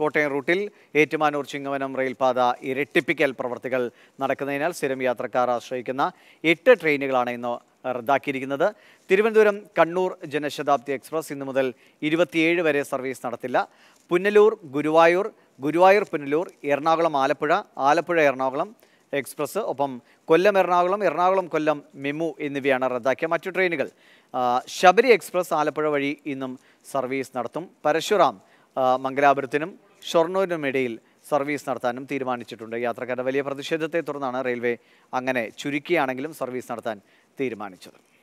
കോട്ടയം റൂട്ടിൽ ഏറ്റുമാനൂർ ചിങ്ങവനം റെയിൽപാത ഇരട്ടിപ്പിക്കൽ പ്രവർത്തികൾ നടക്കുന്നതിനാൽ സ്ഥിരം യാത്രക്കാർ ആശ്രയിക്കുന്ന എട്ട് ട്രെയിനുകളാണ് ഇന്ന് റദ്ദാക്കിയിരിക്കുന്നത് തിരുവനന്തപുരം കണ്ണൂർ ജനശതാബ്ദി എക്സ്പ്രസ് ഇന്നു മുതൽ ഇരുപത്തിയേഴ് വരെ സർവീസ് നടത്തില്ല പുന്നലൂർ ഗുരുവായൂർ ഗുരുവായൂർ പുന്നലൂർ എറണാകുളം ആലപ്പുഴ ആലപ്പുഴ എറണാകുളം എക്സ്പ്രസ് ഒപ്പം കൊല്ലം എറണാകുളം എറണാകുളം കൊല്ലം മെമു എന്നിവയാണ് റദ്ദാക്കിയ മറ്റു ട്രെയിനുകൾ ശബരി എക്സ്പ്രസ് ആലപ്പുഴ വഴി ഇന്നും സർവീസ് നടത്തും പരശുറാം മംഗലാപുരത്തിനും ഇടയിൽ സർവീസ് നടത്താനും തീരുമാനിച്ചിട്ടുണ്ട് യാത്രക്കാരുടെ വലിയ പ്രതിഷേധത്തെ തുടർന്നാണ് റെയിൽവേ അങ്ങനെ ചുരുക്കിയാണെങ്കിലും സർവീസ് നടത്താൻ തീരുമാനിച്ചത്